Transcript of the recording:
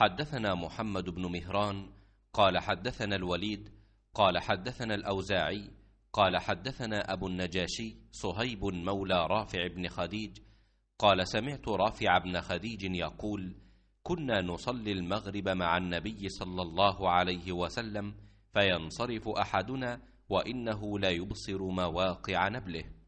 حدثنا محمد بن مهران قال حدثنا الوليد قال حدثنا الأوزاعي قال حدثنا أبو النجاشي صهيب مولى رافع بن خديج قال سمعت رافع بن خديج يقول كنا نصلي المغرب مع النبي صلى الله عليه وسلم فينصرف أحدنا وإنه لا يبصر مواقع نبله